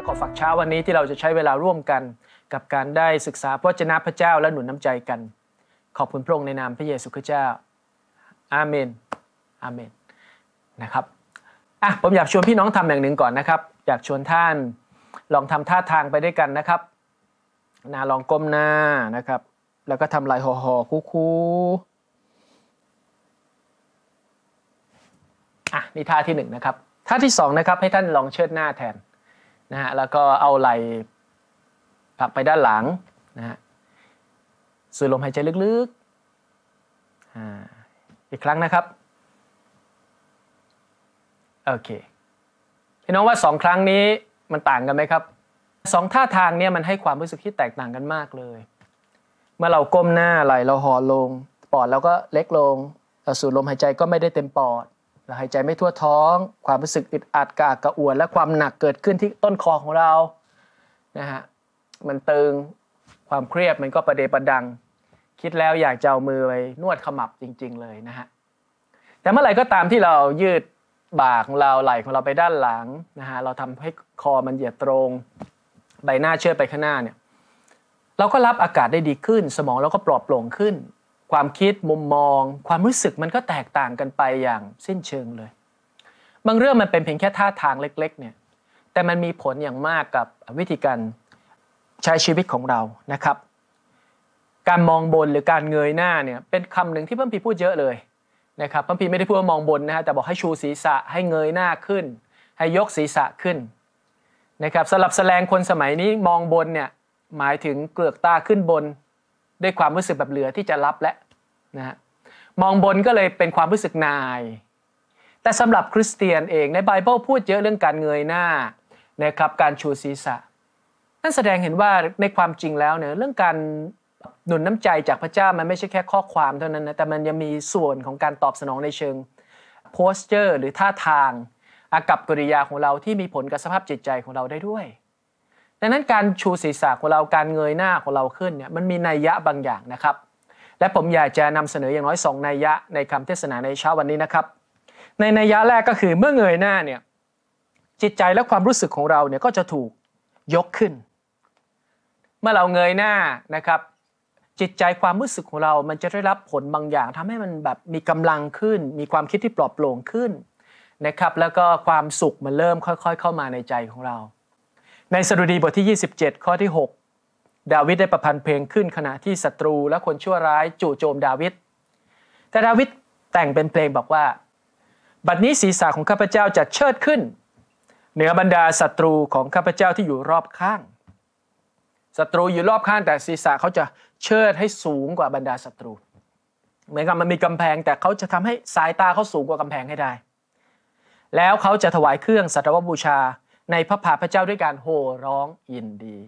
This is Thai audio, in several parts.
และขอฝากเช้าวันนี้ที่เราจะใช้เวลาร่วมกันกับการได้ศึกษาพระเจนะพระเจ้าและหนุนน้ำใจกัน ขอบคุณพระองค์ในนามพระเยซูคริสต์เจ้าอาเมนอาเมนนะครับอ่ะผมอยากชวนพี่น้องทำอย่างหนึ่งก่อนนะครับอยากชวนท่านลองทำท่าทางไปด้วยกันนะครับนาลองก้มหน้านะครับแล้วก็ทำลายห่อห่อคู่คู่อ่ะนี่ท่าที่หนึ่งนะครับท่าที่สองนะครับให้ท่านลองเชิดหน้าแทนนะฮะแล้วก็เอาไหล่ผลักไปด้านหลังนะฮะสูดลมหายใจลึกๆออีกครั้งนะครับ โอเค พี่น้องว่าสองครั้งนี้มันต่างกันไหมครับสองท่าทางเนี่ยมันให้ความรู้สึกที่แตกต่างกันมากเลย เมื่อเราก้มหน้าไหลเราห่อลง ปอดเราก็เล็กลงเราสูดลมหายใจก็ไม่ได้เต็มปอดหายใจไม่ทั่วท้อง ความรู้สึกอึดอัดกากกระอ่วนและความหนักเกิดขึ้นที่ต้นคอของเรา นะฮะ มันตึง ความเครียดมันก็ประเดประดัง คิดแล้วอยากจะเอามือไปนวดขมับจริงๆเลยนะฮะ แต่เมื่อไหร่ก็ตามที่เรายืดบ่าของเราไหล่ของเราไปด้านหลังนะฮะ เราทำให้คอมันเหยียดตรง ใบหน้าเชื่อไปข้างหน้าเนี่ย เราก็รับอากาศได้ดีขึ้น สมองเราก็ปลอดโปร่งขึ้นความคิดมุมมอง ความรู้สึกมันก็แตกต่างกันไปอย่างสิ้นเชิงเลย บางเรื่องมันเป็นเพียงแค่ท่าทางเล็กๆเนี่ยแต่มันมีผลอย่างมากกับวิธีการใช้ชีวิตของเรานะครับ การมองบนหรือการเงยหน้าเนี่ยเป็นคำหนึ่งที่พ่มพีพูดเยอะเลยนะครับพ่มพีไม่ได้พูดว่ามองบนนะฮะแต่บอกให้ชูศีรษะให้เงยหน้าขึ้น ให้ยกศีรษะขึ้นนะครับสลับแสลงคนสมัยนี้มองบนเนี่ยหมายถึงเกลือกตาขึ้นบนด้วยความรู้สึกแบบเหลือที่จะรับและนะฮะมองบนก็เลยเป็นความรู้สึกนาย แต่สำหรับคริสเตียนเองในไบเบิลพูดเยอะเรื่องการเงยหน้านะครับการชูศีรษะ นั่นแสดงเห็นว่าในความจริงแล้วเนี่ยเรื่องการหนุนน้ำใจจากพระเจ้ามันไม่ใช่แค่ข้อความเท่านั้นนะแต่มันยังมีส่วนของการตอบสนองในเชิงโพสเจอร์หรือท่าทาง อากับกิริยาของเราที่มีผลกับสภาพจิตใจของเราได้ด้วยดังนั้นการชูศีรษะของเรา การเงยหน้าของเราขึ้นเนี่ย มันมีนัยยะบางอย่างนะครับ และผมอยากจะนำเสนออย่างน้อย2นัยยะในคำเทศนาในเช้าวันนี้นะครับ ในนัยยะแรกก็คือเมื่อเงยหน้าเนี่ยจิตใจและความรู้สึกของเราเนี่ยก็จะถูกยกขึ้น เมื่อเราเงยหน้านะครับ จิตใจความรู้สึกของเรามันจะได้รับผลบางอย่าง ทำให้มันแบบมีกำลังขึ้น มีความคิดที่ปลอบโปร่งขึ้นนะครับแล้วก็ความสุขมันเริ่มค่อย ๆ เข้ามาในใจของเราในสดุดี บทที่ 27 ข้อที่ 6 ดาวิดได้ประพันธ์เพลงขึ้นขณะที่ศัตรู และคนชั่วร้าย จู่โจมดาวิด แต่ดาวิดแต่งเป็นเพลงบอกว่า บัดนี้ศีรษะของข้าพเจ้าจะเชิดขึ้น เหนือบรรดาศัตรูของข้าพเจ้าที่อยู่รอบข้าง ศัตรูอยู่รอบข้างแต่ศีรษะเขาจะเชิดให้สูงกว่าบรรดาศัตรู เหมือนกับมันมีกำแพงแต่เขาจะทำให้สายตาเขาสูงกว่ากำแพงให้ได้ แล้วเขาจะถวายเครื่องสัตวบูชาในพระพาพระเจ้าด้วยการโห่ร้องยินดี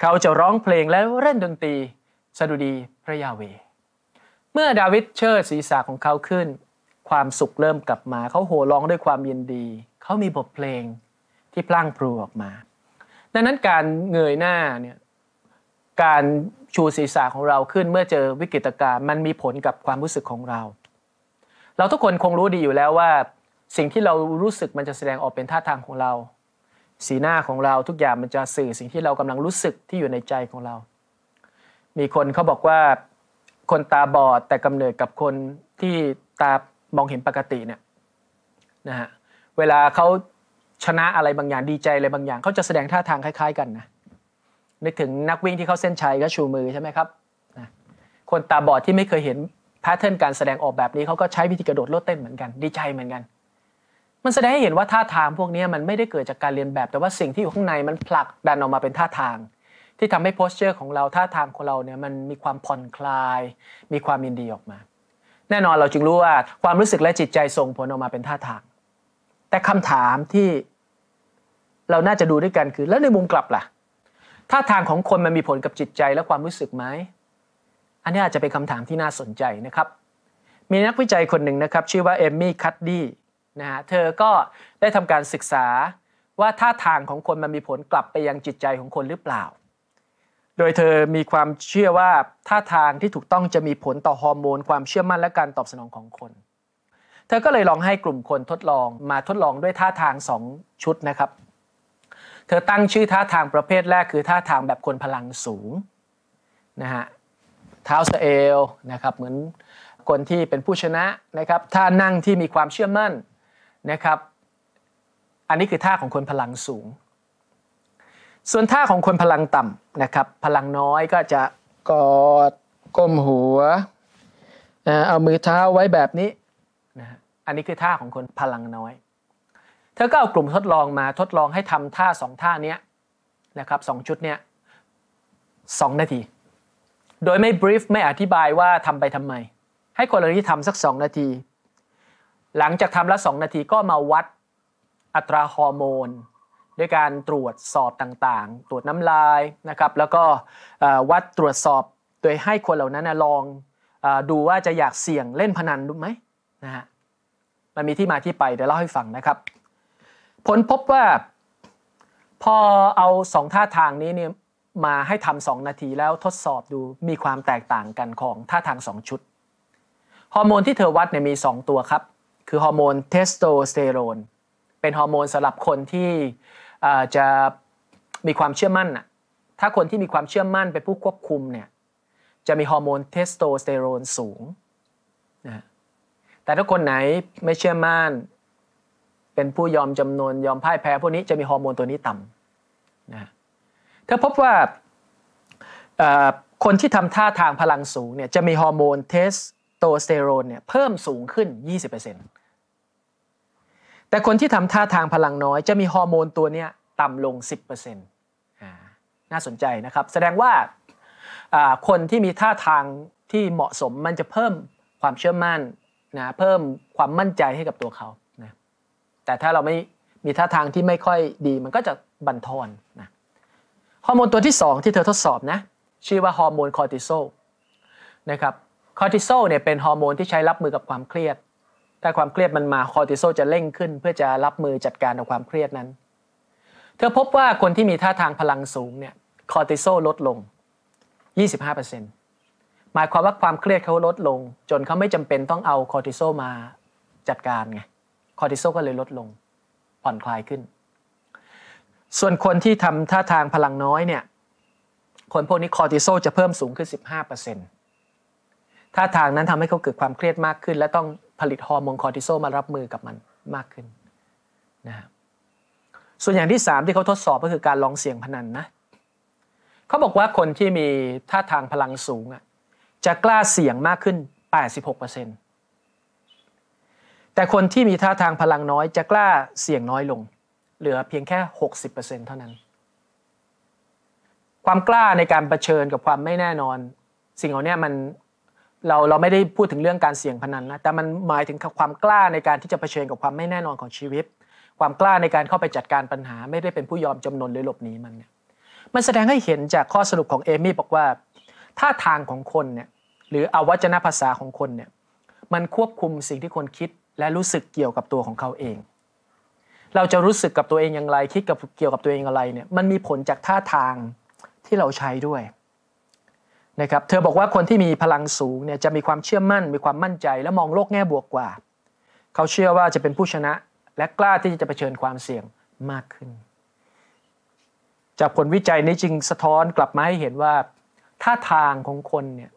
เขาจะร้องเพลงและเล่นดนตรีสดุดีพระยาเว เมื่อดาวิดเชิดศีรษะของเขาขึ้น ความสุขเริ่มกลับมา เขาโห่ร้องด้วยความยินดี เขามีบทเพลงที่พลั่งพลูออกมา ดังนั้นการเงยหน้าเนี่ยการชูศีรษะของเราขึ้น เมื่อเจอวิกฤตการณ์มันมีผลกับความรู้สึกของเรา เราทุกคนคงรู้ดีอยู่แล้วว่าสิ่งที่เรารู้สึกมันจะแสดงออกเป็นท่าทางของเรา สีหน้าของเราทุกอย่างมันจะสื่อสิ่งที่เรากำลังรู้สึกที่อยู่ในใจของเรา มีคนเขาบอกว่าคนตาบอดแต่กำเนิดกับคนที่ตามองเห็นปกติเนี่ยนะฮะเวลาเขาชนะอะไรบางอย่างดีใจอะไรบางอย่างเขาจะแสดงท่าทางคล้าย ๆกันนะนึกถึงนักวิ่งที่เขาเส้นชัยก็ชูมือใช่ไหมครับนะคนตาบอดที่ไม่เคยเห็นแพทเทิร์นการแสดงออกแบบนี้เขาก็ใช้วิธีกระโดดโลดเต้นเหมือนกันดีใจเหมือนกันมันแสดงให้เห็นว่าท่าทางพวกนี้มันไม่ได้เกิดจากการเรียนแบบ แต่ว่าสิ่งที่อยู่ข้างในมันผลักดันออกมาเป็นท่าทาง ที่ทำให้โพสเจอร์ของเราท่าทางของเราเนี่ยมันมีความผ่อนคลาย มีความยินดีออกมา แน่นอนเราจึงรู้ว่า ความรู้สึกและจิตใจส่งผลออกมาเป็นท่าทาง แต่คำถามที่เราน่าจะดูด้วยกันคือแล้วในมุมกลับล่ะท่าทางของคนมันมีผลกับจิตใจและความรู้สึกไหมอันนี้อาจจะเป็นคำถามที่น่าสนใจนะครับ มีนักวิจัยคนหนึ่งนะครับชื่อว่าเอมมี่ คัตดี้นะฮะเธอก็ได้ทำการศึกษาว่าท่าทางของคนมันมีผลกลับไปยังจิตใจของคนหรือเปล่า โดยเธอมีความเชื่อว่าท่าทางที่ถูกต้องจะมีผลต่อฮอร์โมนความเชื่อมั่นและการตอบสนองของคน เธอก็เลยลองให้กลุ่มคนทดลอง มาทดลองด้วยท่าทาง2ชุดนะครับ เธอตั้งชื่อท่าทางประเภทแรกคือท่าทางแบบคนพลังสูงนะฮะเท้าสเอลนะครับเหมือนคนที่เป็นผู้ชนะนะครับท่านั่งที่มีความเชื่อมั่นนะครับอันนี้คือท่าของคนพลังสูง ส่วนท่าของคนพลังต่ำนะครับพลังน้อยก็จะ กอดก้มหัวเอามือเท้าไว้แบบนี้นะอันนี้คือท่าของคนพลังน้อยเธอก็เอากลุ่มทดลองมาทดลองให้ทำท่าสองท่านี้นะครับสองชุดเนี้ยสองนาที โดยไม่บรีฟไม่อธิบายว่าทำไปทำไมให้คนเหล่านี้ทำสักสองนาทีหลังจากทำละสองนาที ก็มาวัดอัตราฮอร์โมน ด้วยการตรวจสอบต่างๆ ตรวจน้ำลายนะครับ แล้วก็วัดตรวจสอบโดยให้คนเหล่านั้นลองดูว่าจะอยากเสี่ยงเล่นพนันดูไหมนะฮะมันมีที่มาที่ไปเดี๋ยวเล่าให้ฟังนะครับ ผลพบว่าพอเอาสองท่าทางนี้เนี่ยมาให้ทำสองนาทีแล้วทดสอบดูมีความแตกต่างกันของท่าทางสองชุดฮอร์โมนที่เธอวัดเนี่ยมี2ตัวครับคือฮอร์โมนเทสโทสเตอโรนเป็นฮอร์โมนสำหรับคนที่จะมีความเชื่อมั่นอะถ้าคนที่มีความเชื่อมั่นเป็นผู้ควบคุมเนี่ยจะมีฮอร์โมนเทสโทสเตอโรนสูงนะแต่ถ้าคนไหนไม่เชื่อมั่นเป็นผู้ยอมจำนวนยอมพ่ายแพ้พวกนี้จะมีฮอร์โมนตัวนี้ต่ำนะเธอพบว่าคนที่ทำท่าทางพลังสูงเนี่ยจะมีฮอร์โมนเทสโทสเตอโรนเนี่ยเพิ่มสูงขึ้น20%แต่คนที่ทำท่าทางพลังน้อยจะมีฮอร์โมนตัวนี้ต่ำลง 10%น่าสนใจนะครับแสดงว่าคนที่มีท่าทางที่เหมาะสมมันจะเพิ่มความเชื่อมั่นนะเพิ่มความมั่นใจให้กับตัวเขานะแต่ถ้าเราไม่มีท่าทางที่ไม่ค่อยดี มันก็จะบั่นทอนนะฮอร์โมนตัวที่ 2 ที่เธอทดสอบนะชื่อว่าฮอร์โมนคอร์ติซอลนะครับคอร์ติซอลเนี่ยเป็นฮอร์โมนที่ใช้รับมือกับความเครียดถ้าความเครียดมันมาคอร์ติโซจะเร่งขึ้น เพื่อจะรับมือจัดการกับความเครียดนั้น เธอพบว่าคนที่มีท่าทางพลังสูงเนี่ยคอร์ติโซลดลง25%หมายความว่าความเครียดเขาลดลง จนเขาไม่จำเป็นต้องเอาคอร์ติโซมาจัดการไงคอร์ติโซก็เลยลดลงผ่อนคลายขึ้น ส่วนคนที่ทำท่าทางพลังน้อยเนี่ยคนพวกนี้คอร์ติโซจะเพิ่มสูงขึ้น15%ท่าทางนั้นทำให้เขาเกิดความเครียดมากขึ้นและต้องผลิตฮอร์โมนคอร์ติโซมารับมือกับมันมากขึ้นนะส่วนอย่างที่3ที่เขาทดสอบก็คือการลองเสี่ยงพนันนะเขาบอกว่าคนที่มีท่าทางพลังสูงจะกล้าเสี่ยงมากขึ้น 86%แต่คนที่มีท่าทางพลังน้อยจะกล้าเสี่ยงน้อยลง เหลือเพียงแค่ 60%เท่านั้น ความกล้าในการรเผชิญกับความไม่แน่นอนสิ่งเหล่านี้มันเราเราไม่ได้พูดถึงเรื่องการเสี่ยงพนันนะ แต่มันหมายถึงความกล้าในการที่จะเผชิญกับความไม่แน่นอนของชีวิต ความกล้าในการเข้าไปจัดการปัญหา ไม่ได้เป็นผู้ยอมจำนนหรือหลบหนีมันเนี่ยมันแสดงให้เห็นจากข้อสรุปของเอมี่บอกว่า ท่าทางของคนเนี่ยหรืออวัจนภาษาของคนเนี่ยมันควบคุมสิ่งที่คนคิด และรู้สึกเกี่ยวกับตัวของเขาเอง เราจะรู้สึกกับตัวเองอย่างไรคิดกับเกี่ยวกับตัวเองอะไรเนี่ยมันมีผลจากท่าทางที่เราใช้ด้วยนะครับเธอบอกว่าคนที่มีพลังสูงเนี่ยจะมีความเชื่อมั่นมีความมั่นใจและมองโลกแง่บวกกว่า เขาเชื่อว่าจะเป็นผู้ชนะและกล้าที่จะเผชิญความเสี่ยงมากขึ้น จากผลวิจัยนี้จึงสะท้อนกลับมาให้เห็นว่าท่าทางของคนเนี่ย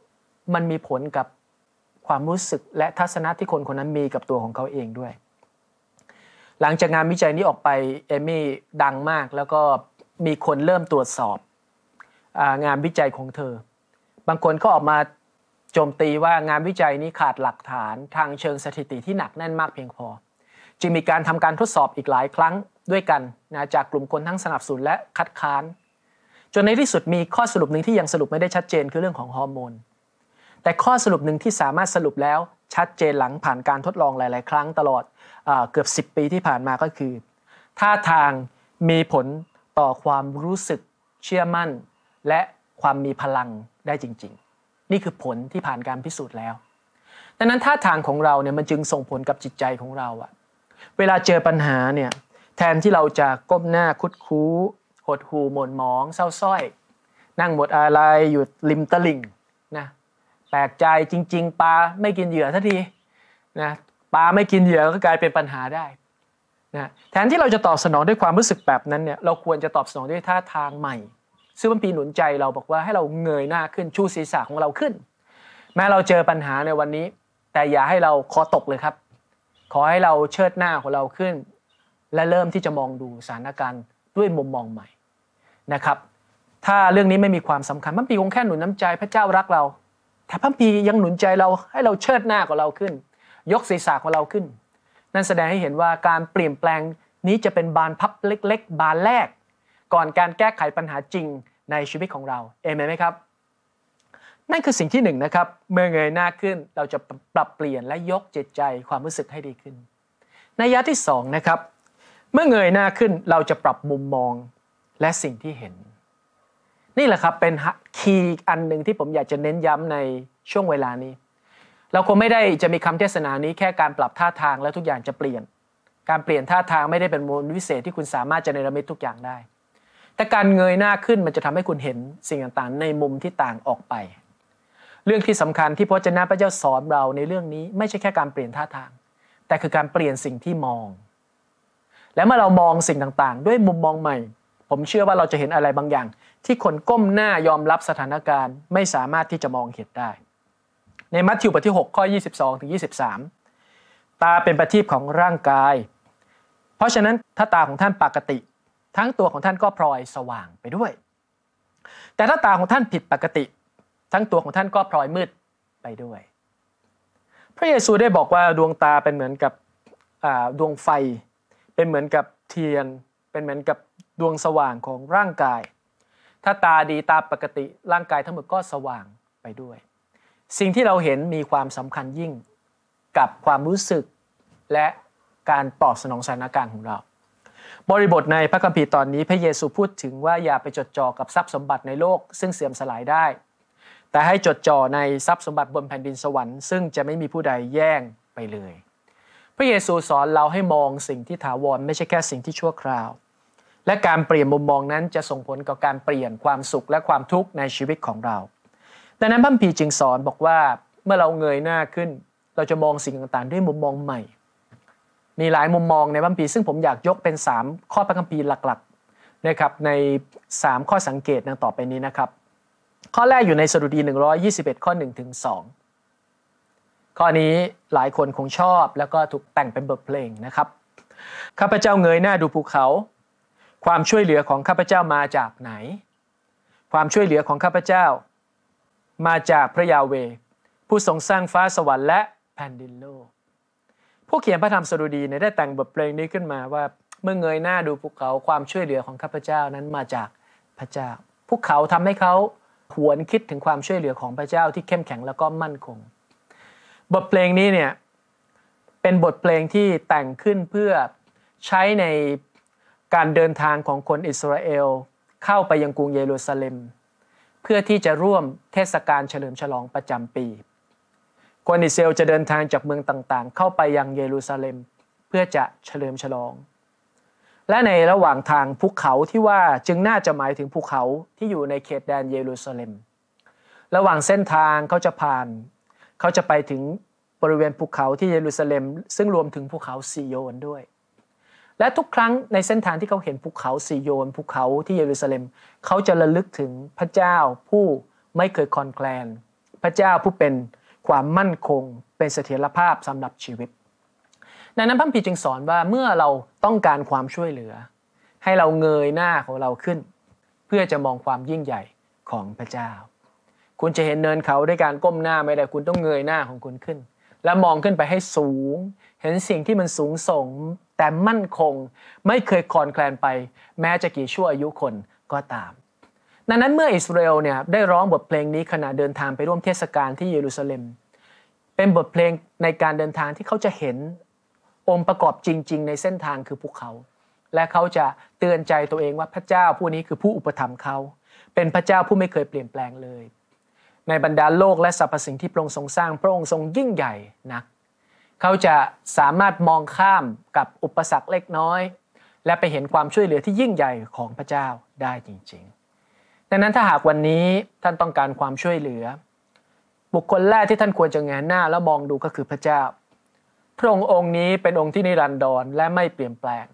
มันมีผลกับความรู้สึก และทัศนะที่คนคนนั้นมีกับตัวของเขาเองด้วย หลังจากงานวิจัยนี้ออกไปเอมี่ดังมากแล้วก็มีคนเริ่มตรวจสอบงานวิจัยของเธอบางคนก็ออกมาโจมตีว่างานวิจัยนี้ขาดหลักฐาน ทางเชิงสถิติที่หนักแน่นมากเพียงพอ จึงมีการทำการทดสอบอีกหลายครั้งด้วยกันนะจากกลุ่มคนทั้งสนับสนุนและคัดค้าน จนในที่สุดมีข้อสรุปหนึ่งที่ยังสรุปไม่ได้ชัดเจนคือเรื่องของฮอร์โมน แต่ข้อสรุปหนึ่งที่สามารถสรุปแล้วชัดเจนหลังผ่านการทดลองหลาย ๆ ครั้งตลอดเกือบ10ปีที่ผ่านมาก็คือท่าทางมีผลต่อความรู้สึกเชื่อมั่นและความมีพลังได้จริงๆ นี่คือผลที่ผ่านการพิสูจน์แล้ว ดังนั้นท่าทางของเราเนี่ยมันจึงส่งผลกับจิตใจของเราอะ เวลาเจอปัญหาเนี่ยแทนที่เราจะก้มหน้าคุดคู้หดหูหม่นหมองเศร้าส้อย นั่งหมดอะไรอยู่ริมตลิ่งนะแปลกใจจริง ๆปลาไม่กินเหยื่อทันทีนะปลาไม่กินเหยื่อก็กลายเป็นปัญหาได้นะแทนที่เราจะตอบสนองด้วยความรู้สึกแบบนั้นเนี่ยเราควรจะตอบสนองด้วยท่าทางใหม่ซึ่งมันปีหนุนใจเราบอกว่าให้เราเงยหน้าขึ้นชูศีรษะของเราขึ้น แม้เราเจอปัญหาในวันนี้ แต่อย่าให้เราคอตกเลยครับ ขอให้เราเชิดหน้าของเราขึ้น และเริ่มที่จะมองดูสถานการณ์ด้วยมุมมองใหม่นะครับ ถ้าเรื่องนี้ไม่มีความสำคัญพระปีคงแค่หนุนน้ำใจพระเจ้ารักเรา แต่พระปียังหนุนใจเราให้เราเชิดหน้าของเราขึ้น ยกศีรษะของเราขึ้น นั่นแสดงให้เห็นว่าการเปลี่ยนแปลงนี้จะเป็นบานพับเล็ก ๆ บานแรกก่อนการแก้ไขปัญหาจริงในชีวิตของเรา เอเมนไหมครับ นั่นคือสิ่งที่หนึ่งนะครับ เมื่อเงยหน้าขึ้นเราจะปรับเปลี่ยนและยกจิตใจความรู้สึกให้ดีขึ้น ในยะที่สองนะครับ เมื่อเงยหน้าขึ้นเราจะปรับมุมมองและสิ่งที่เห็น นี่แหละครับเป็นคีย์อันหนึ่งที่ผมอยากจะเน้นย้ำในช่วงเวลานี้ เราคงไม่ได้จะมีคำเทศนานี้แค่การปรับท่าทางแล้วทุกอย่างจะเปลี่ยน การเปลี่ยนท่าทางไม่ได้เป็นมนต์วิเศษที่คุณสามารถจะเนรมิตทุกอย่างได้แต่การเงยหน้าขึ้นมันจะทำให้คุณเห็นสิ่งต่างๆ ในมุมที่ต่างออกไป เรื่องที่สำคัญที่พระเจ้าพระเจ้าสอนเราในเรื่องนี้ไม่ใช่แค่การเปลี่ยนท่าทาง แต่คือการเปลี่ยนสิ่งที่มอง และเมื่อเรามองสิ่งต่างๆ ด้วยมุมมองใหม่ ผมเชื่อว่าเราจะเห็นอะไรบางอย่าง ที่คนก้มหน้ายอมรับสถานการณ์ไม่สามารถที่จะมองเห็นได้ ในมัทธิวบทที่6ข้อ22ถึง23 ตาเป็นประทีปของร่างกาย เพราะฉะนั้นถ้าตาของท่านปกติทั้งตัวของท่านก็พลอยสว่างไปด้วย แต่ถ้าตาของท่านผิดปกติ ทั้งตัวของท่านก็พลอยมืดไปด้วย พระเยซูได้บอกว่าดวงตาเป็นเหมือนกับดวงไฟ เป็นเหมือนกับเทียน เป็นเหมือนกับดวงสว่างของร่างกาย ถ้าตาดีตาปกติร่างกายทั้งหมดก็สว่างไปด้วย สิ่งที่เราเห็นมีความสำคัญยิ่งกับความรู้สึกและการตอบสนองสถานการณ์ของเราบริบทในพระคัมภีร์ตอนนี้พระเยซูพูดถึงว่าอย่าไปจดจ่อกับทรัพย์สมบัติในโลกซึ่งเสื่อมสลายได้ แต่ให้จดจ่อในทรัพย์สมบัติบนแผ่นดินสวรรค์ซึ่งจะไม่มีผู้ใดแย่งไปเลย พระเยซูสอนเราให้มองสิ่งที่ถาวรไม่ใช่แค่สิ่งที่ชั่วคราวและการเปลี่ยนมุมมองนั้นจะส่งผลกับการเปลี่ยนความสุขและความทุกข์ในชีวิตของเราดังนั้นพระคัมภีร์จึงสอนบอกว่าเมื่อเราเงยหน้าขึ้น เราจะมองสิ่งต่างๆด้วยมุมมองใหม่มีหลายมุมมองในบัมปีซึ่งผมอยากยกเป็น 3 ข้อพระคัมภีร์หลักๆนะครับใน 3 ข้อสังเกตดังต่อไปนี้นะครับ ข้อแรกอยู่ในสดุดี 121 ข้อ1ถึง2ข้อนี้หลายคนคงชอบแล้วก็ถูกแต่งเป็นบทเพลงนะครับข้าพเจ้าเงยหน้าดูภูเขา ความช่วยเหลือของข้าพเจ้ามาจากไหน ความช่วยเหลือของข้าพเจ้ามาจากพระยาเวผู้ทรงสร้างฟ้าสวรรค์และแผ่นดินโลกผู้เขียนพระธรรมสดุดีเนี่ยได้แต่งบทเพลงนี้ขึ้นมาว่าเมื่อเงยหน้าดูภูเขาความช่วยเหลือของข้าพเจ้านั้นมาจากพระเจ้าภูเขาทำให้เขาหวนคิดถึงความช่วยเหลือของพระเจ้าที่เข้มแข็งแล้วก็มั่นคง บทเพลงนี้เนี่ยเป็นบทเพลงที่แต่งขึ้นเพื่อใช้ในการเดินทางของคนอิสราเอลเข้าไปยังกรุงเยรูซาเล็ม เพื่อที่จะร่วมเทศกาลเฉลิมฉลองประจำปีคนอิสราเอลจะเดินทางจากเมืองต่างๆ เข้าไปยังเยรูซาเล็มเพื่อจะเฉลิมฉลอง และในระหว่างทางภูเขาที่ว่าจึงน่าจะหมายถึงภูเขาที่อยู่ในเขตแดนเยรูซาเล็มระหว่างเส้นทางเขาจะผ่าน เขาจะไปถึงบริเวณภูเขาที่เยรูซาเล็ม ซึ่งรวมถึงภูเขาซีโยนด้วย และทุกครั้งในเส้นทางที่เขาเห็นภูเขาซีโยนภูเขาที่เยรูซาเล็มเขาจะระลึกถึงพระเจ้าผู้ไม่เคยคอนแคลนพระเจ้าผู้เป็นความมั่นคงเป็นเสถียรภาพสำหรับชีวิตดังนั้นพระพีจึงสอนว่าเมื่อเราต้องการความช่วยเหลือ ให้เราเงยหน้าของเราขึ้น เพื่อจะมองความยิ่งใหญ่ของพระเจ้า คุณจะเห็นเนินเขาด้วยการก้มหน้าไม่ได้คุณต้องเงยหน้าของคุณขึ้น และมองขึ้นไปให้สูง เห็นสิ่งที่มันสูงส่งแต่มั่นคง ไม่เคยคลอนแคลนไป แม้จะกี่ชั่วอายุคนก็ตามดังนั้นเมื่ออิสราเอลเนี่ยได้ร้องบทเพลงนี้ขณะเดินทางไปร่วมเทศกาลที่เยรูซาเล็ม เป็นบทเพลงในการเดินทางที่เขาจะเห็นองค์ประกอบจริง ๆ ในเส้นทางคือภูเขา และเขาจะเตือนใจตัวเองว่าพระเจ้าผู้นี้คือผู้อุปถัมภ์เขา เป็นพระเจ้าผู้ไม่เคยเปลี่ยนแปลงเลย ในบรรดาโลกและสรรพสิ่งที่พระองค์ทรงสร้างพระองค์ทรงยิ่งใหญ่นัก เขาจะสามารถมองข้ามกับอุปสรรคเล็กน้อย และไปเห็นความช่วยเหลือที่ยิ่งใหญ่ของพระเจ้าได้จริง ๆดังนั้นถ้าหากวันนี้ท่านต้องการความช่วยเหลือ บุคคลแรกที่ท่านควรจะแงนหน้า แล้วมองดูก็คือพระเจ้า พระองค์องค์นี้เป็นองค์ที่นิรันดรและไม่เปลี่ยนแปลง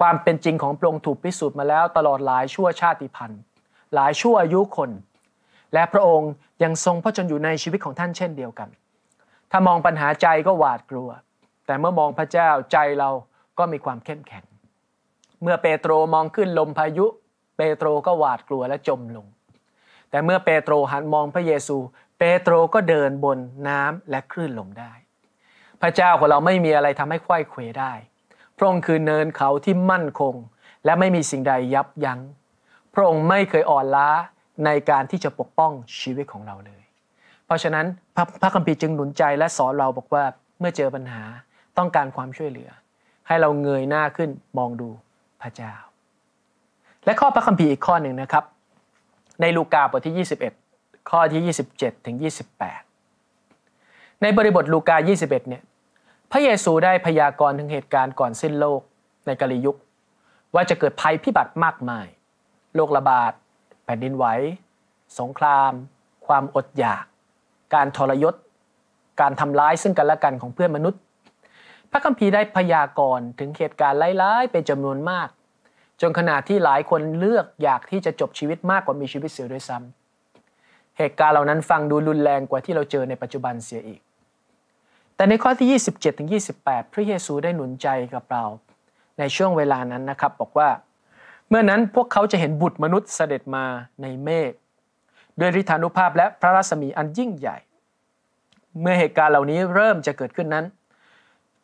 ความเป็นจริงของพระองค์ถูกพิสูจน์มาแล้ว ตลอดหลายชั่วชาติพันธุ์หลายชั่วอายุคน และพระองค์ยังทรงพระชนอยู่ในชีวิตของท่านเช่นเดียวกัน ถ้ามองปัญหาใจก็หวาดกลัวแต่เมื่อมองพระเจ้าใจเราก็มีความเข้มแข็งเมื่อเปโตรมองขึ้นลมพายุเปโตรก็หวาดกลัวและจมลง แต่เมื่อเปโตรหันมองพระเยซู เปโตรก็เดินบนน้ำและคลื่นลมได้ พระเจ้าของเราไม่มีอะไรทำให้ไข้เขวได้ พระองค์คือเนินเขาที่มั่นคงและไม่มีสิ่งใดยับยัง้ง พระองค์ไม่เคยอ่อนล้าในการที่จะปกป้องชีวิตของเราเลย เพราะฉะนั้นพระพระคัมภีร์จึงหนุนใจและสอนเราบอกว่าเมื่อเจอปัญหาต้องการความช่วยเหลือ ให้เราเงยหน้าขึ้นมองดูพระเจ้าและข้อพระคัมภีร์อีกข้อหนึ่งนะครับ ในลูกาบทที่ 21 ข้อที่ 27ถึง28 ในบริบทลูกา 21เนี่ยพระเยซูได้พยากรณ์ถึงเหตุการณ์ก่อนสิ้นโลกในกาลยุคว่าจะเกิดภัยพิบัติมากมายโรคระบาดแผ่นดินไหวสงคราม ความอดอยาก การทรยศการทำร้ายซึ่งกันและกันของเพื่อนมนุษย์ พระคัมภีร์ได้พยากรณ์ถึงเหตุการณ์ร้ายๆเป็นจำนวนมากจนขนาดที่หลายคนเลือกอยากที่จะจบชีวิตมากกว่ามีชีวิตเสียด้วยซ้ำ เหตุการณ์เหล่านั้นฟังดูรุนแรงกว่าที่เราเจอในปัจจุบันเสียอีก แต่ในข้อที่ 2 7ถึงพระเยซูได้หนุนใจกับเราในช่วงเวลานั้นนะครับบอกว่าเมื่อนั้นพวกเขาจะเห็นบุตรมนุษย์เสด็จมาในเมฆด้วยฤทธานุภาพและพระรัศมีอันยิ่งใหญ่ เมื่อเหตุการณ์เหล่านี้เริ่มจะเกิดขึ้นนั้น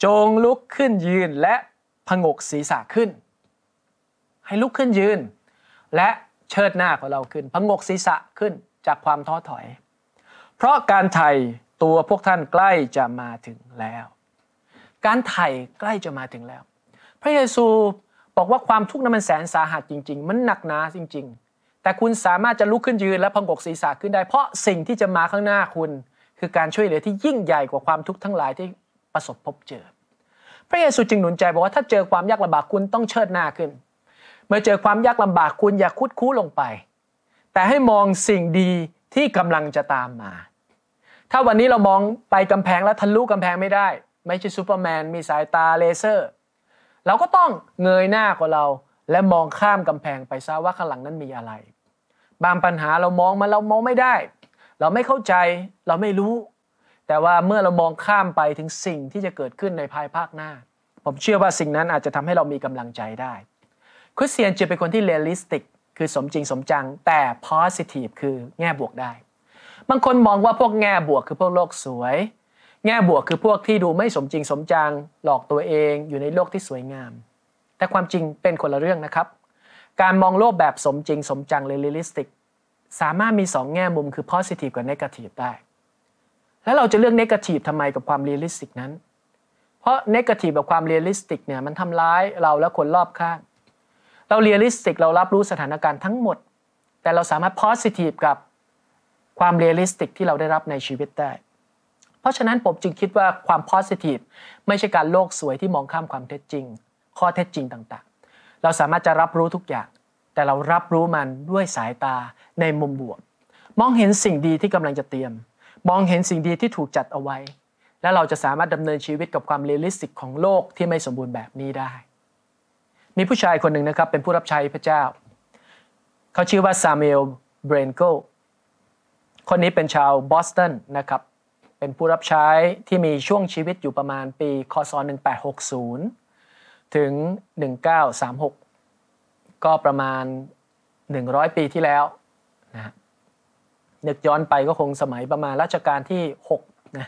จงลุกขึ้นยืนและผงกศีรษะขึ้นให้ลุกขึ้นยืน และเชิดหน้าของเราขึ้นพงกศีรษะขึ้นจากความท้อถอย เพราะการไถ่ตัวพวกท่านใกล้จะมาถึงแล้ว การไถ่ใกล้จะมาถึงแล้ว พระเยซูบอกว่าความทุกข์นั้นมันแสนสาหัสจริง ๆ มันหนักหนาจริง ๆ แต่คุณสามารถจะลุกขึ้นยืนและพงกศีรษะขึ้นได้เพราะสิ่งที่จะมาข้างหน้าคุณ คือการช่วยเหลือที่ยิ่งใหญ่กว่าความทุกข์ทั้งหลายที่ประสบพบเจอ พระเยซูจึงหนุนใจบอกว่าถ้าเจอความยากลำบากคุณต้องเชิดหน้าขึ้นเมื่อเจอความยากลำบากคุณอย่าคุดคู้ลงไป แต่ให้มองสิ่งดีที่กำลังจะตามมา ถ้าวันนี้เรามองไปกำแพงแล้วทะลุกำแพงไม่ได้ ไม่ใช่ซูเปอร์แมนมีสายตาเลเซอร์ เราก็ต้องเงยหน้าของเราและมองข้ามกำแพงไปซะว่าข้างหลังนั้นมีอะไร บางปัญหาเรามองมาเรามองไม่ได้ เราไม่เข้าใจเราไม่รู้ แต่ว่าเมื่อเรามองข้ามไปถึงสิ่งที่จะเกิดขึ้นในภายภาคหน้า ผมเชื่อว่าสิ่งนั้นอาจจะทำให้เรามีกำลังใจได้คริสเตียนจะเป็นคนที่เรียลลิสติก คือสมจริงสมจัง แต่โพสิทีฟคือแง่บวกได้ บางคนมองว่าพวกแง่บวกคือพวกโลกสวย แง่บวกคือพวกที่ดูไม่สมจริงสมจังหลอกตัวเอง อยู่ในโลกที่สวยงาม แต่ความจริงเป็นคนละเรื่องนะครับ การมองโลกแบบสมจริงสมจังเรียลลิสติก สามารถมี 2 แง่มุมคือ positive กับ negative ได้ แล้วเราจะเลือก negative ทำไมกับความียลลิสติกนั้น เพราะ negative กับความียลลิสติกเนี่ยมันทำร้ายเราและคนรอบข้างเราเรียลลิสติกเรารับรู้สถานการณ์ทั้งหมด แต่เราสามารถโพสิทีฟกับความเรียลลิสติกที่เราได้รับในชีวิตได้ เพราะฉะนั้นผมจึงคิดว่าความโพสิทีฟไม่ใช่การโลกสวยที่มองข้ามความเท็จจริง ข้อเท็จจริงต่างๆ เราสามารถจะรับรู้ทุกอย่าง แต่เรารับรู้มันด้วยสายตาในมุมบวกมองเห็นสิ่งดีที่กำลังจะเตรียม มองเห็นสิ่งดีที่ถูกจัดเอาไว้ และเราจะสามารถดำเนินชีวิตกับความเรียลลิสติกของโลกที่ไม่สมบูรณ์แบบนี้ได้มีผู้ชายคนหนึ่งนะครับเป็นผู้รับใช้พระเจ้า เขาชื่อว่าซามิเอลเบรนโกคนนี้เป็นชาวบอสตันนะครับ เป็นผู้รับใช้ที่มีช่วงชีวิตอยู่ประมาณปีคศ1860 ถึง 1936 ก็ประมาณ 100 ปีที่แล้วนะนึกย้อนไปก็คงสมัยประมาณรัชกาลที่6นะ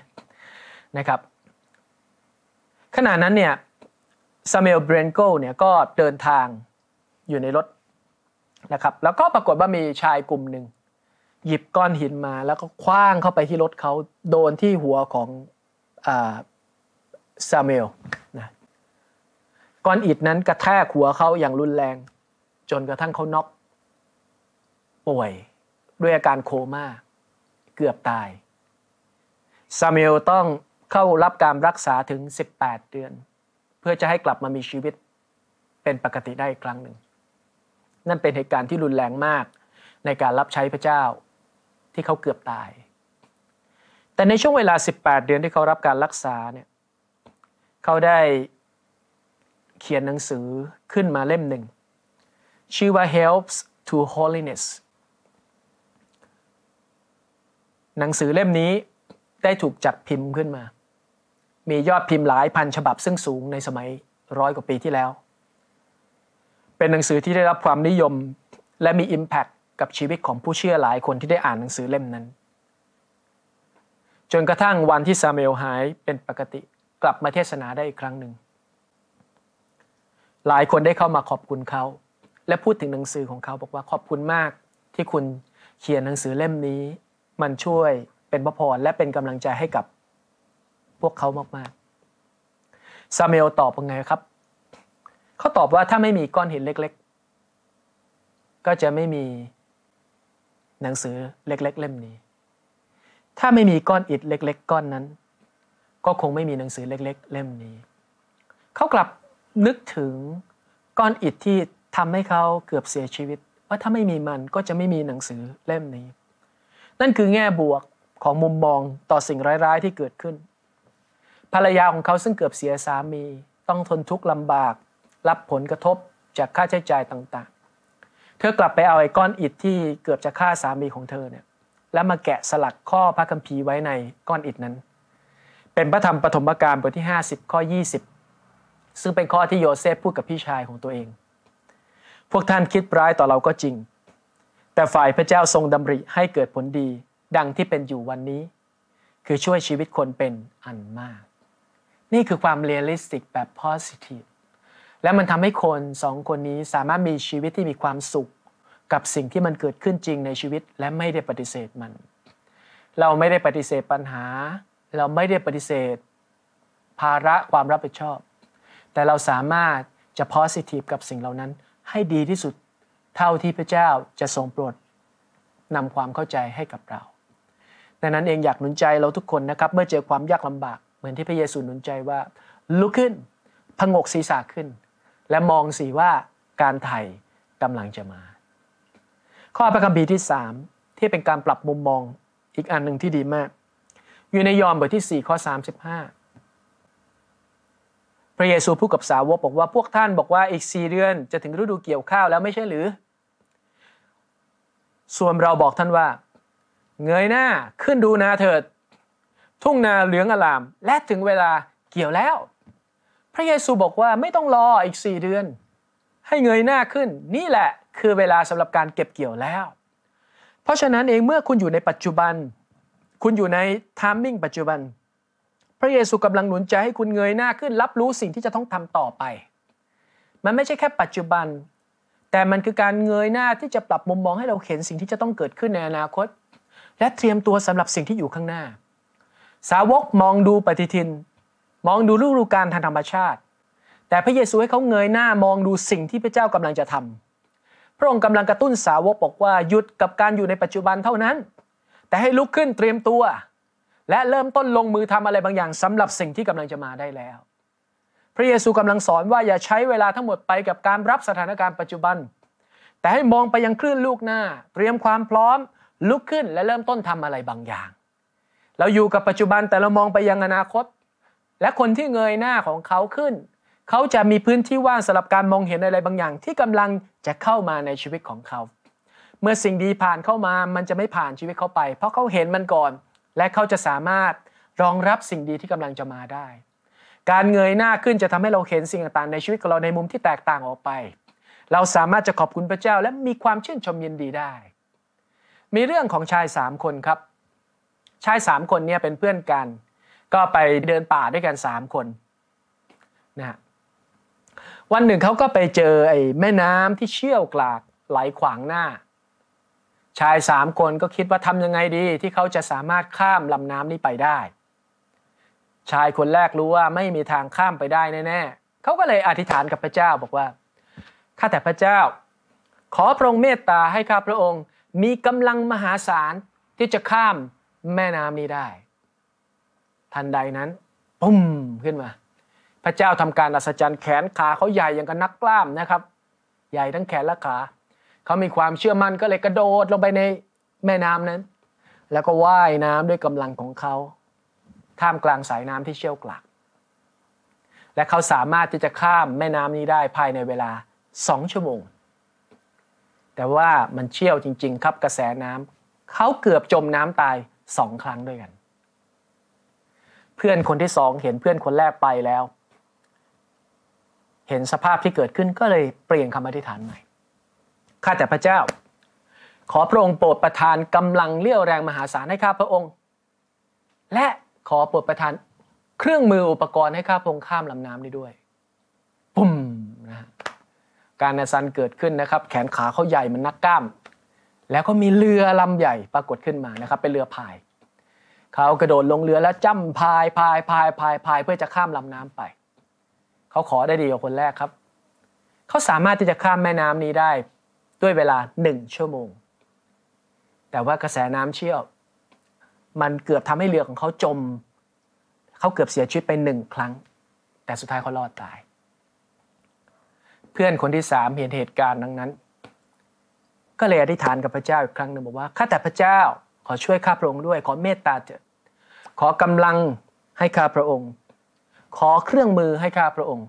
นะครับขณะนั้นเนี่ยซามเอลเบรนโกเนี่ยก็เดินทางอยู่ในรถนะครับแล้วก็ปรากฏว่ามีชายกลุ่มหนึ่งหยิบก้อนหินมาแล้วก็คว้างเข้าไปที่รถเขาโดนที่หัวของซามเอลนะก้อนอิดนั้นกระแทกหัวเขาอย่างรุนแรงจนกระทั่งเขาน็อกป่วย ด้วยอาการโคม่าเกือบตายซามเอลต้องเข้ารับการรักษาถึง 18เดือนเพื่อจะให้กลับมามีชีวิตเป็นปกติได้อีกครั้งหนึ่งนั่นเป็นเหตุการณ์ที่รุนแรงมากในการรับใช้พระเจ้าที่เขาเกือบตาย แต่ในช่วงเวลา 18 เดือนที่เขารับการรักษาเนี่ยเขาได้เขียนหนังสือขึ้นมาเล่มหนึ่งชื่อว่า Helps to Holiness หนังสือเล่มนี้ได้ถูกจัดพิมพ์ขึ้นมามียอดพิมพ์หลายพันฉบับซึ่งสูงในสมัยร้อยกว่าปีที่แล้ว เป็นหนังสือที่ได้รับความนิยมและมี Impact กับชีวิตของผู้เชื่อหลายคนที่ได้อ่านหนังสือเล่มนั้น จนกระทั่งวันที่ซาเมลหายเป็นปกติกลับมาเทศนาได้อีกครั้งหนึ่ง หลายคนได้เข้ามาขอบคุณเขาและพูดถึงหนังสือของเขาบอกว่าขอบคุณมากที่คุณเขียนหนังสือเล่มนี้ มันช่วยเป็นพระพรและเป็นกำลังใจให้กับพวกเขามากๆ ซาเมลตอบว่าไงครับ เขาตอบว่าถ้าไม่มีก้อนหินเล็กๆ ก็จะไม่มีหนังสือเล็ก ๆ เล่มนี้ ถ้าไม่มีก้อนอิฐเล็ก ๆ ก้อนนั้น ก็คงไม่มีหนังสือเล็ก ๆ เล่มนี้ เขากลับนึกถึงก้อนอิฐที่ทำให้เขาเกือบเสียชีวิตว่าถ้าไม่มีมันก็จะไม่มีหนังสือเล่มนี้ นั่นคือแง่บวกของมุมมองต่อสิ่งร้ายๆที่เกิดขึ้นภรรยาของเขาซึ่งเกือบเสียสามีต้องทนทุกข์ลำบากรับผลกระทบจากค่าใช้จ่ายต่างๆ เธอกลับไปเอาไอ้ก้อนอิฐที่เกือบจะฆ่าสามีของเธอเนี่ยแล้วมาแกะสลักข้อพระคัมภีร์ไว้ในก้อนอิฐนั้น เป็นพระธรรมปฐมกาลบทที่ 50 ข้อ20ซึ่งเป็นข้อที่โยเซฟพูดกับพี่ชายของตัวเอง พวกท่านคิดร้ายต่อเราก็จริง แต่ฝ่ายพระเจ้าทรงดำริให้เกิดผลดีดังที่เป็นอยู่วันนี้ คือช่วยชีวิตคนเป็นอันมากนี่คือความเรียลลิสติกแบบโพซิทีฟ และมันทำให้คนสองคนนี้สามารถมีชีวิตที่มีความสุขกับสิ่งที่มันเกิดขึ้นจริงในชีวิต และไม่ได้ปฏิเสธมัน เราไม่ได้ปฏิเสธปัญหา เราไม่ได้ปฏิเสธ ภาระความรับผิดชอบ แต่เราสามารถจะโพซิทีฟกับสิ่งเหล่านั้นให้ดีที่สุดเท่าที่พระเจ้าจะทรงโปรดนำความเข้าใจให้กับเราดังนั้นเองอยากหนุนใจเราทุกคนนะครับเมื่อเจอความยากลำบากเหมือนที่พระเยซูหนุนใจว่าลุกขึ้นพงกศีรษะขึ้น และมองสีว่าการไถ่กำลังจะมา ข้อพระคัมภีร์ที่ 3 ที่เป็นการปรับมุมมองอีกอันหนึ่งที่ดีมาก อยู่ในยอห์นบทที่4ข้อ35พระเยซูพูดกับสาวกบอกว่า พวกท่านบอกว่า อีกสี่เดือนจะถึงฤดูเกี่ยวข้าวแล้วไม่ใช่หรือ ส่วนเราบอกท่านว่า เงยหน้าขึ้นดูนาเถิดทุ่งนาเหลืองอลาม และถึงเวลาเกี่ยวแล้ว พระเยซูบอกว่าไม่ต้องรออีกสี่เดือน ให้เงยหน้าขึ้นนี่แหละคือเวลาสำหรับการเก็บเกี่ยวแล้ว เพราะฉะนั้นเองเมื่อคุณอยู่ในปัจจุบัน คุณอยู่ในทามมิ่งปัจจุบัน พระเยซูกำลังหนุนใจให้คุณเงยหน้าขึ้นรับรู้สิ่งที่จะต้องทำต่อไป มันไม่ใช่แค่ปัจจุบัน แต่มันคือการเงยหน้าที่จะปรับมุมมองให้เราเห็นสิ่งที่จะต้องเกิดขึ้นในอนาคต และเตรียมตัวสำหรับสิ่งที่อยู่ข้างหน้าสาวกมองดูปฏิทิน มองดูลูกดูการทางธรรมชาติ แต่พระเยซูให้เขาเงยหน้ามองดูสิ่งที่พระเจ้ากำลังจะทำ พระองค์กำลังกระตุ้นสาวกบอกว่าหยุดกับการอยู่ในปัจจุบันเท่านั้น แต่ให้ลุกขึ้นเตรียมตัว และเริ่มต้นลงมือทำอะไรบางอย่าง สำหรับสิ่งที่กำลังจะมาได้แล้ว พระเยซูกำลังสอนว่าอย่าใช้เวลาทั้งหมดไปกับการรับสถานการณ์ปัจจุบัน แต่ให้มองไปยังคลื่นลูกหน้าเตรียมความพร้อมลุกขึ้นและเริ่มต้นทำอะไรบางอย่างเราอยู่กับปัจจุบันแต่เรามองไปยังอนาคต และคนที่เงยหน้าของเขาขึ้น เขาจะมีพื้นที่ว่างสำหรับการมองเห็นอะไรบางอย่าง ที่กำลังจะเข้ามาในชีวิตของเขา เมื่อสิ่งดีผ่านเข้ามามันจะไม่ผ่านชีวิตเขาไป เพราะเขาเห็นมันก่อน และเขาจะสามารถรองรับสิ่งดีที่กำลังจะมาได้ การเงยหน้าขึ้นจะทำให้เราเห็นสิ่งต่างๆในชีวิตของเราในมุมที่แตกต่างออกไป เราสามารถจะขอบคุณพระเจ้าและมีความชื่นชมยินดีได้ มีเรื่องของชายสามคนครับชายสามคนเนี่ยเป็นเพื่อนกัน ก็ไปเดินป่าด้วยกันสามคนนะฮะวันหนึ่งเขาก็ไปเจอไอ้แม่น้ำที่เชี่ยวกรากไหลขวางหน้า ชายสามคนก็คิดว่าทำยังไงดีที่เขาจะสามารถข้ามลำน้ำนี้ไปได้ ชายคนแรกรู้ว่าไม่มีทางข้ามไปได้แน่ๆเขาก็เลยอธิษฐานกับพระเจ้าบอกว่า ข้าแต่พระเจ้า ขอพระองค์เมตตาให้ข้าพระองค์มีกำลังมหาศาลที่จะข้ามแม่น้ำนี้ได้ ทันใดนั้น ปุ้มขึ้นมา พระเจ้าทำการอัศจรรย์แขนขาเขาใหญ่อย่างกับนักกล้ามนะครับ ใหญ่ทั้งแขนและขาเขามีความเชื่อมั่นก็เลยกระโดดลงไปในแม่น้ำนั้น แล้วก็ว่ายน้ำด้วยกำลังของเขาท่ามกลางสายน้ำที่เชี่ยวกรากและเขาสามารถที่จะข้ามแม่น้ำนี้ได้ภายในเวลาสองชั่วโมง แต่ว่ามันเชี่ยวจริง ๆ ครับกระแสน้ำเขาเกือบจมน้ำตายสองครั้งด้วยกัน เพื่อนคนที่สองเห็นเพื่อนคนแรกไปแล้ว เห็นสภาพที่เกิดขึ้นก็เลยเปลี่ยนคำอธิษฐานใหม่ ข้าแต่พระเจ้า ขอพระองค์โปรดประทานกำลังเลี้ยวแรงมหาศาลให้ข้าพระองค์ และขอโปรดประทานเครื่องมืออุปกรณ์ให้ข้าพระองค์ข้ามลำน้ำได้ด้วย ปุ่มนะการนาซันเกิดขึ้นนะครับ แขนขาเขาใหญ่มันนักกล้ามแล้วก็มีเรือลำใหญ่ปรากฏขึ้นมานะครับ เป็นเรือพาย เขากระโดดลงเรือแล้วจ้ำพายพายพายพายพาย เพื่อจะข้ามลำน้ำไป เขาขอได้ดีกว่าคนแรกครับ เขาสามารถที่จะข้ามแม่น้ำนี้ได้ด้วยเวลาหนึ่งชั่วโมง แต่ว่ากระแสน้ำเชี่ยว มันเกือบทำให้เรือของเขาจม เขาเกือบเสียชีวิตไปหนึ่งครั้ง แต่สุดท้ายเขารอดตาย เพื่อนคนที่สามเห็นเหตุการณ์ดังนั้นก็เลยอธิษฐานกับพระเจ้าอีกครั้งหนึ่งบอกว่าข้าแต่พระเจ้าขอช่วยข้าพระองค์ด้วย ขอเมตตาเถิดขอกำลังให้ข้าพระองค์ ขอเครื่องมือให้ข้าพระองค์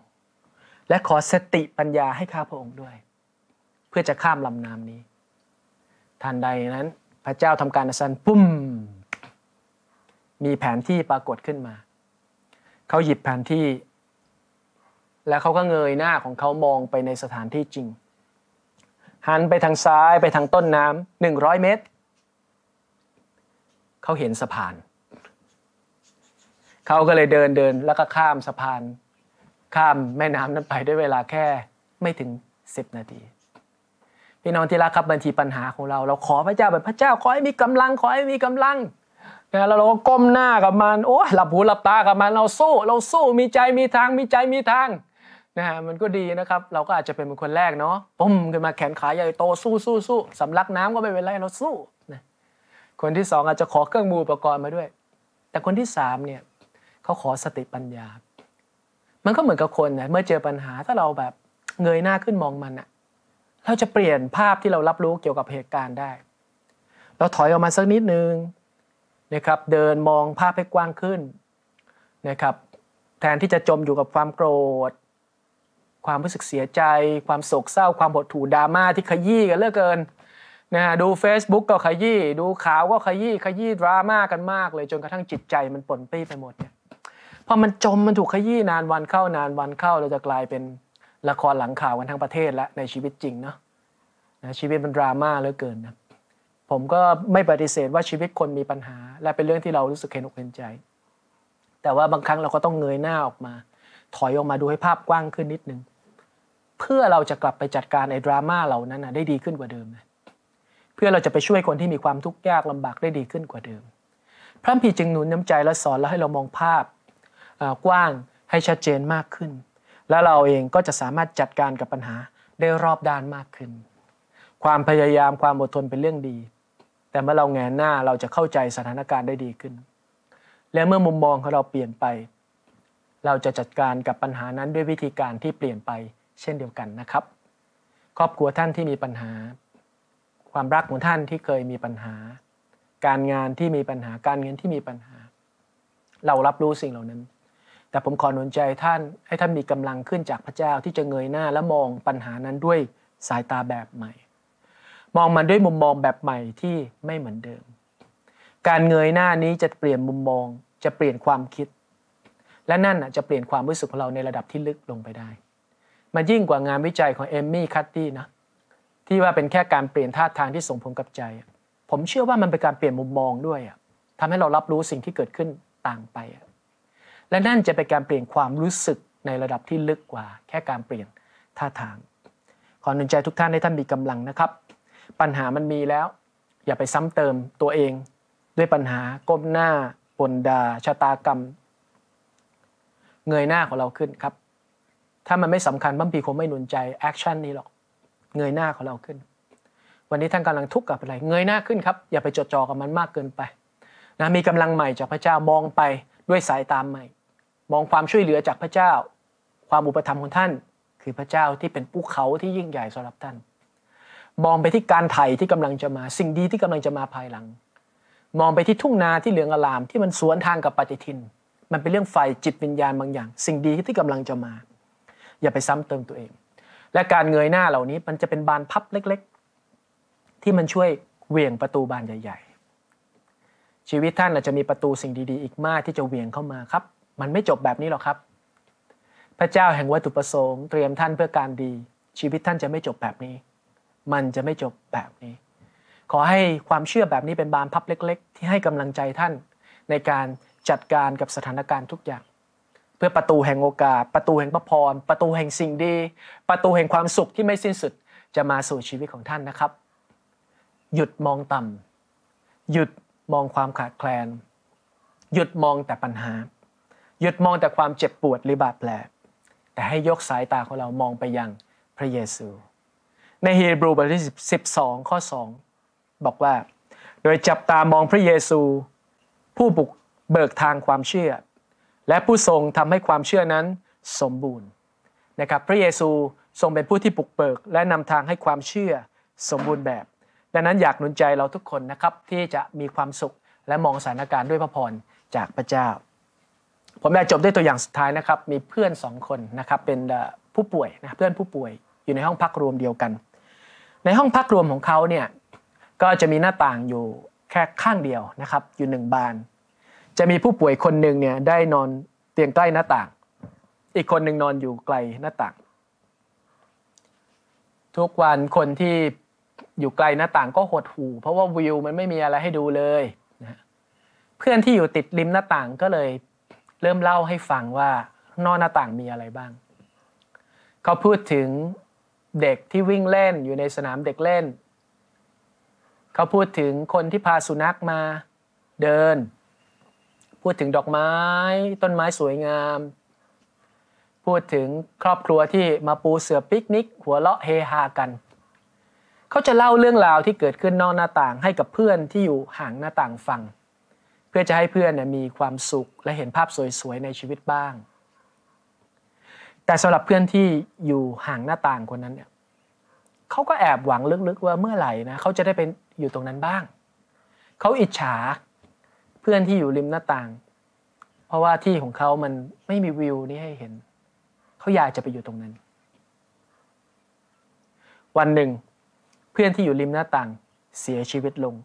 และขอสติปัญญาให้ข้าพระองค์ด้วย เพื่อจะข้ามลำน้ำนี้ทันใดนั้นพระเจ้าทำการอัศจรรย์ปุ้มมีแผนที่ปรากฏขึ้นมา เขาหยิบแผนที่ แล้วเขาก็เงยหน้าของเขามองไปในสถานที่จริงหันไปทางซ้ายไปทางต้นน้ำหนึ่งร้อยเมตร เขาเห็นสะพาน เขาก็เลยเดินเดินแล้วก็ข้ามสะพาน ข้ามแม่น้ำนั้นไปด้วยเวลาแค่ไม่ถึงสิบนาทีพี่น้องที่รักครับบางทีปัญหาของเราเราขอพระเจ้าแบบพระเจ้าขอให้มีกำลังขอให้มีกำลังนะแล้วเราก็ก้มหน้ากับมันโอ้หลับหูหลับตากับมันเราสู้ เราสู้มีใจมีทาง มีใจมีทางนะฮะมันก็ดีนะครับเราก็อาจจะเป็นคนแรกเนาะปุ่มขึ้นมาแขนขาใหญ่โตสู้สู้สู้สำลักน้ำก็ไม่เป็นไรเราสู้นะคนที่สองอาจจะขอเครื่องมืออุปกรณ์มาด้วย แต่คนที่สามเนี่ยเขาขอสติปัญญา มันก็เหมือนกับคนนะเมื่อเจอปัญหาถ้าเราแบบเงยหน้าขึ้นมองมันอะเราจะเปลี่ยนภาพที่เรารับรู้เกี่ยวกับเหตุการณ์ได้ เราถอยออกมาสักนิดนึงนะครับเดินมองภาพให้กว้างขึ้นนะครับแทนที่จะจมอยู่กับความโกรธความรู้สึกเสียใจความโศกเศร้าความหดถูดราม่าที่ขยี้กันเลือเกินนะฮะดู Facebook ก็ขยี้ดูข่าวก็ขยี้ขยี้ดราม่ากันมาก เลยจนกระทั่งจิตใจมันปนปี้ไปหมดเนี่ยพอมันจมมันถูกขยี้นานวันเข้านานวันเข้า เราจะกลายเป็นละครหลังข่าวกันทั้งประเทศและในชีวิตจริงเนาะนะชีวิตมันดราม่าเหลือเกินนะผมก็ไม่ปฏิเสธว่าชีวิตคนมีปัญหา และเป็นเรื่องที่เรารู้สึกเห็นอกเห็นใจ แต่ว่าบางครั้งเราก็ต้องเงยหน้าออกมา ถอยออกมาดูให้ภาพกว้างขึ้นนิดนึงเพื่อเราจะกลับไปจัดการไอ้ดราม่าเหล่านั้นนะได้ดีขึ้นกว่าเดิม เพื่อเราจะไปช่วยคนที่มีความทุกข์ยากลำบากได้ดีขึ้นกว่าเดิม พระพีจึงหนุนน้ำใจและสอนแลวให้เรามองภาพกว้างให้ชัดเจนมากขึ้น และเราเองก็จะสามารถจัดการกับปัญหาได้รอบด้านมากขึ้น ความพยายามความอดทนเป็นเรื่องดี แต่เมื่อเราแงนหน้าเราจะเข้าใจสถานการณ์ได้ดีขึ้น และเมื่อมุมมองของเราเปลี่ยนไป เราจะจัดการกับปัญหานั้นด้วยวิธีการที่เปลี่ยนไปเช่นเดียวกันนะครับ ครอบครัวท่านที่มีปัญหา ความรักของท่านที่เคยมีปัญหา การงานที่มีปัญหาการเงินที่มีปัญหา เรารับรู้สิ่งเหล่านั้น แต่ผมขอหนุนใจท่านให้ท่านมีกำลังขึ้นจากพระเจ้าที่จะเงยหน้าและมองปัญหานั้นด้วยสายตาแบบใหม่ มองมันด้วยมุมมองแบบใหม่ที่ไม่เหมือนเดิม การเงยหน้านี้จะเปลี่ยนมุมมอง จะเปลี่ยนความคิด และนั่นจะเปลี่ยนความรู้สึกของเราในระดับที่ลึกลงไปได้มันยิ่งกว่างานวิจัยของเอมมี่คัตตี้นะที่ว่าเป็นแค่การเปลี่ยนท่าทางที่ส่งผลกับใจ ผมเชื่อว่ามันเป็นการเปลี่ยนมุมมองด้วยทำให้เรารับรู้สิ่งที่เกิดขึ้นต่างไปและนั่นจะเป็นการเปลี่ยนความรู้สึกในระดับที่ลึกกว่าแค่การเปลี่ยนท่าทาง ขอหนุนใจทุกท่านให้ท่านมีกำลังนะครับ ปัญหามันมีแล้ว อย่าไปซ้ำเติมตัวเองด้วยปัญหาก้มหน้าปนดาชะตากรรม เงยหน้าของเราขึ้นครับถ้ามันไม่สำคัญบัมพีคงไม่หนุนใจแอคชั่นนี้หรอกเงยหน้าของเราขึ้นวันนี้ท่านกำลังทุกข์กับอะไร เงยหน้าขึ้นครับอย่าไปจดจ่อกับมันมากเกินไปนะมีกำลังใหม่จากพระเจ้ามองไปด้วยสายตามใหม่ มองความช่วยเหลือจากพระเจ้า ความอุปถัมภ์ของท่านคือพระเจ้าที่เป็นภูเขาที่ยิ่งใหญ่สำหรับท่าน มองไปที่การไถ่ที่กำลังจะมา สิ่งดีที่กำลังจะมาภายหลัง มองไปที่ทุ่งนาที่เหลืองอลาม ที่มันสวนทางกับปฏิทิน มันเป็นเรื่องไฟจิตวิญญาณบางอย่าง สิ่งดีที่กำลังจะมาอย่าไปซ้ำเติมตัวเอง และการเงยหน้าเหล่านี้มันจะเป็นบานพับเล็ก ๆ ที่มันช่วยเวียงประตูบานใหญ่ ๆ ชีวิตท่านอาจจะมีประตูสิ่งดีๆ อีกมากที่จะเวียงเข้ามาครับ มันไม่จบแบบนี้หรอกครับ พระเจ้าแห่งวัตถุประสงค์เตรียมท่านเพื่อการดี ชีวิตท่านจะไม่จบแบบนี้ มันจะไม่จบแบบนี้ ขอให้ความเชื่อแบบนี้เป็นบานพับเล็ก ๆ ที่ให้กำลังใจท่านในการจัดการกับสถานการณ์ทุกอย่างพื่อประตูแห่งโอกาสประตูแห่งพระพรประตูแห่งสิ่งดี ประตูแห่งความสุขที่ไม่สิ้นสุดจะมาสู่ชีวิตของท่านนะครับ หยุดมองต่ำ หยุดมองความขาดแคลน หยุดมองแต่ปัญหาหยุดมองแต่ความเจ็บปวดหรือบาดแผลแต่ให้ยกสายตาของเรามองไปยังพระเยซู ในฮีบรูบทที่12ข้อ2บอกว่า โดยจับตามองพระเยซู ผู้บุกเบิกทางความเชื่อและผู้ทรงทำให้ความเชื่อนั้นสมบูรณ์นะครับพระเยซูทรงเป็นผู้ที่ปลุกเบิกและนำทางให้ความเชื่อสมบูรณ์แบบ ดังนั้นอยากหนุนใจเราทุกคนนะครับที่จะมีความสุขและมองสถานการณ์ด้วยพระพรจากพระเจ้าผมจะจบด้วยตัวอย่างสุดท้ายนะครับมีเพื่อนสองคนนะครับเป็นผู้ป่วยนะเพื่อนผู้ป่วย อยู่ในห้องพักรวมเดียวกัน ในห้องพักรวมของเขาเนี่ยก็จะมีหน้าต่างอยู่แค่ข้างเดียวนะครับอยู่หนึ่งบานจะมีผู้ป่วยคนหนึ่งเนี่ยได้นอนเตียงใกล้หน้าต่าง อีกคนหนึ่งนอนอยู่ไกลหน้าต่าง ทุกวันคนที่อยู่ไกลหน้าต่างก็หดหู่เพราะว่าวิวมันไม่มีอะไรให้ดูเลยนะเพื่อนที่อยู่ติดริมหน้าต่างก็เลยเริ่มเล่าให้ฟังว่านอกหน้าต่างมีอะไรบ้าง เขาพูดถึงเด็กที่วิ่งเล่นอยู่ในสนามเด็กเล่น เขาพูดถึงคนที่พาสุนัขมาเดินพูดถึงดอกไม้ต้นไม้สวยงาม พูดถึงครอบครัวที่มาปูเสือปิกนิกหัวเลาะเฮฮากันเขาจะเล่าเรื่องราวที่เกิดขึ้นนอกหน้าต่างให้กับเพื่อนที่อยู่ห่างหน้าต่างฟังเพื่อจะให้เพื่อนเนี่ยมีความสุขและเห็นภาพสวยๆในชีวิตบ้าง แต่สำหรับเพื่อนที่อยู่ห่างหน้าต่างคนนั้นเนี่ยเขาก็แอบหวังลึกๆว่าเมื่อไหร่นะเขาจะได้เป็นอยู่ตรงนั้นบ้างเขาอิจฉาเพื่อนที่อยู่ริมหน้าต่าง เพราะว่าที่ของเขา มันไม่มีวิวนี้ให้เห็น เขาอยากจะไปอยู่ตรงนั้น วันหนึ่ง เพื่อนที่อยู่ริมหน้าต่าง เสียชีวิตลง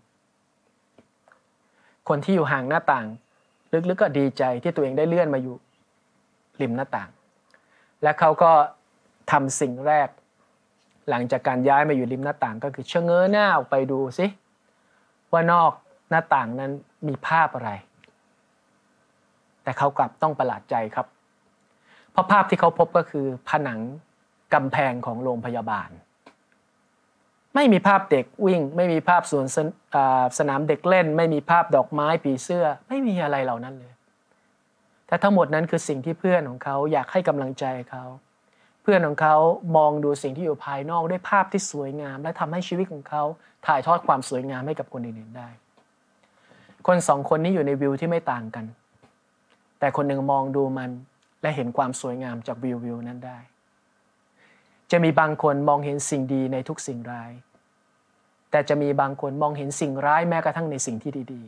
คนที่อยู่ห่างหน้าต่าง ลึกๆก็ดีใจที่ตัวเองได้เลื่อนมาอยู่ริมหน้าต่าง และเขาก็ทำสิ่งแรก หลังจากการย้ายมาอยู่ริมหน้าต่างก็คือเชงเง้อหน้า ออกไปดูสิว่านอกหน้าต่างนั้นมีภาพอะไร แต่เขากลับต้องประหลาดใจครับเพราะภาพที่เขาพบก็คือผนังกำแพงของโรงพยาบาล ไม่มีภาพเด็กวิ่ง ไม่มีภาพสวนสนามเด็กเล่น ไม่มีภาพดอกไม้ผีเสื้อ ไม่มีอะไรเหล่านั้นเลย แต่ทั้งหมดนั้นคือสิ่งที่เพื่อนของเขาอยากให้กำลังใจเขา เพื่อนของเขามองดูสิ่งที่อยู่ภายนอกด้วยภาพที่สวยงาม และทำให้ชีวิตของเขาถ่ายทอดความสวยงามให้กับคนอื่นๆได้คนสองคนนี้อยู่ในวิวที่ไม่ต่างกัน แต่คนหนึ่งมองดูมันและเห็นความสวยงามจากวิววิวนั้นได้ จะมีบางคนมองเห็นสิ่งดีในทุกสิ่งร้าย แต่จะมีบางคนมองเห็นสิ่งร้ายแม้กระทั่งในสิ่งที่ดี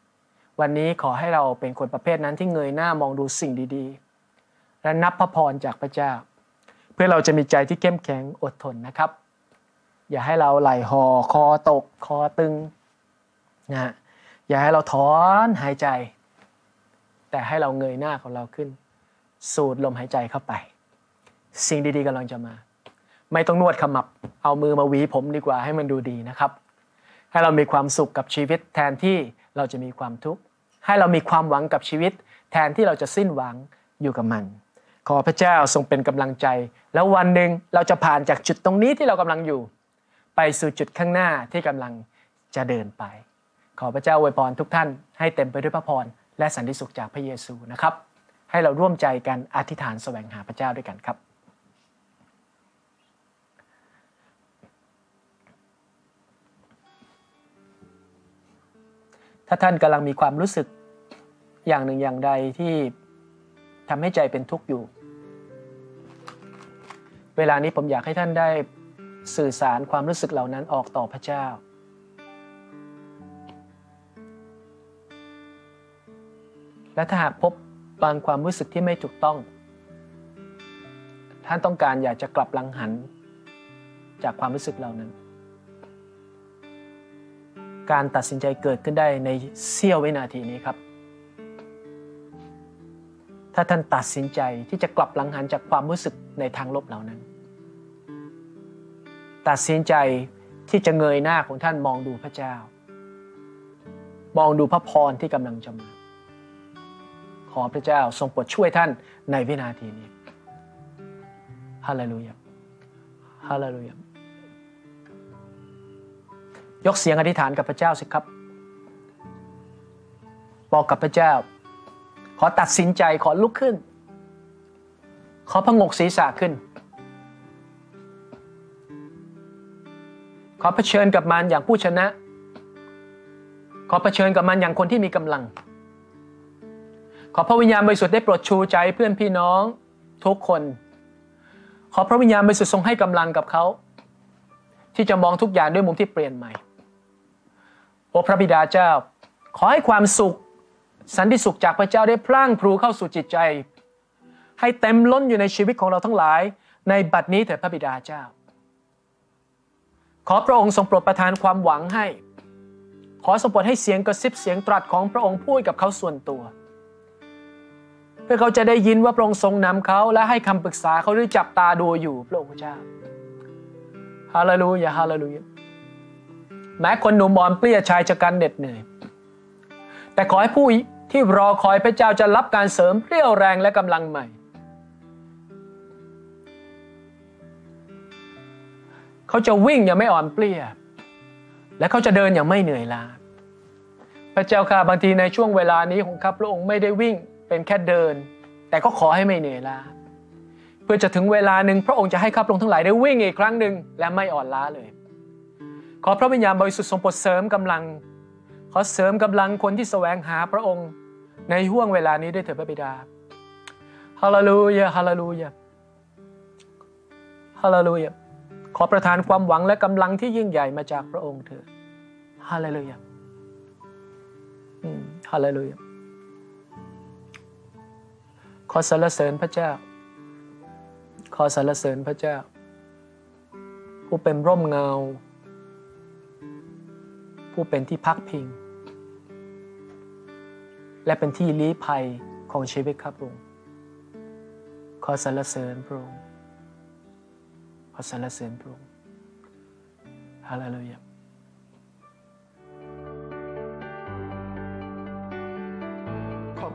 ๆ วันนี้ขอให้เราเป็นคนประเภทนั้นที่เงยหน้ามองดูสิ่งดีๆ และนับพระพรจากพระเจ้าเพื่อเราจะมีใจที่เข้มแข็งอดทนนะครับ อย่าให้เราไหลห่อคอตก คอตึงนะอย่าให้เราถอนหายใจ แต่ให้เราเงยหน้าของเราขึ้น สูดลมหายใจเข้าไป สิ่งดีๆกำลังจะมา ไม่ต้องนวดขมับเอามือมาหวีผมดีกว่าให้มันดูดีนะครับ ให้เรามีความสุขกับชีวิตแทนที่เราจะมีความทุกข์ให้เรามีความหวังกับชีวิต แทนที่เราจะสิ้นหวังอยู่กับมัน ขอพระเจ้าทรงเป็นกำลังใจ แล้ววันหนึ่งเราจะผ่านจากจุดตรงนี้ที่เรากำลังอยู่ ไปสู่จุดข้างหน้าที่กำลังจะเดินไปขอพระเจ้าอวยพรทุกท่าน ให้เต็มไปด้วยพระพรและสันติสุขจากพระเยซูนะครับให้เราร่วมใจกันอธิษฐานแสวงหาพระเจ้าด้วยกันครับ ถ้าท่านกำลังมีความรู้สึกอย่างหนึ่งอย่างใดที่ทำให้ใจเป็นทุกข์อยู่ เวลานี้ผมอยากให้ท่านได้สื่อสารความรู้สึกเหล่านั้นออกต่อพระเจ้าและถ้าหากพบบางความรู้สึกที่ไม่ถูกต้อง ท่านต้องการอยากจะกลับลังหันจากความรู้สึกเหล่านั้น การตัดสินใจเกิดขึ้นได้ในเสี้ยววินาทีนี้ครับ ถ้าท่านตัดสินใจที่จะกลับลังหันจากความรู้สึกในทางลบเหล่านั้น ตัดสินใจที่จะเงยหน้าของท่านมองดูพระเจ้า มองดูพระพรที่กำลังจะมาขอพระเจ้าทรงโปรดช่วยท่านในวินาทีนี้ ฮาเลลูยา ฮาเลลูยา ยกเสียงอธิษฐานกับพระเจ้าสิครับบอกกับพระเจ้า ขอตัดสินใจขอลุกขึ้น ขอพงกศีรษะขึ้น ขอเผชิญกับมันอย่างผู้ชนะ ขอเผชิญกับมันอย่างคนที่มีกำลังขอพระวิญญาณบริสุทธิ์ได้ปลดชูใจเพื่อนพี่น้องทุกคน ขอพระวิญญาณบริสุทธิ์ทรงให้กำลังกับเขาที่จะมองทุกอย่างด้วยมุมที่เปลี่ยนใหม่โอ้พระบิดาเจ้าขอให้ความสุข สันติสุขจากพระเจ้าได้พล่างพลูเข้าสู่จิตใจ ให้เต็มล้นอยู่ในชีวิตของเราทั้งหลาย ในบัดนี้เถิดพระบิดาเจ้า ขอพระองค์ทรงโปรดประทานความหวังให้ ขอสมบูรณ์ให้เสียงกระซิบเสียงตรัสของพระองค์พูดกับเขาส่วนตัวเพื่อเขาจะได้ยินว่าพระองค์ทรงนำเขาและให้คำปรึกษาเขาหรือจับตาดูอยู่ พระองค์เจ้า ฮาเลลูยาฮาเลลูยา แม้คนหนุ่มอ่อนเปลี่ยชายชะกันเหน็ดเหนื่อย แต่ขอให้ผู้ที่รอคอยพระเจ้าจะรับการเสริมเรี่ยวแรงและกำลังใหม่ เขาจะวิ่งอย่างไม่อ่อนเปลี่ยและเขาจะเดินอย่างไม่เหนื่อยล้า พระเจ้าค่ะ บางทีในช่วงเวลานี้ของข้าพระองค์ไม่ได้วิ่งเป็นแค่เดิน แต่ก็ขอให้ไม่เหนื่อยล้าเพื่อจะถึงเวลาหนึ่งพระองค์จะให้ข้าพระองค์ทั้งหลายได้วิ่งอีกครั้งหนึ่งและไม่อ่อนล้าเลย ขอพระวิญญาณบริสุทธิ์ทรงโปรดเสริมกำลัง ขอเสริมกำลังคนที่แสวงหาพระองค์ ในห่วงเวลานี้ด้วยเถิดพระบิดาฮาเลลูยาฮาเลลูยาฮาเลลูยาขอประทานความหวังและกำลังที่ยิ่งใหญ่มาจากพระองค์เถิดฮาเลลูยาฮาเลลูยาขอสรรเสริญพระเจ้า ขอสรรเสริญพระเจ้า ผู้เป็นร่มเงา ผู้เป็นที่พักพิง และเป็นที่ลี้ภัยของชีวิตครับพระองค์ขอสรรเสริญพระองค์ขอสรรเสริญพระองค์ฮาเลลูยา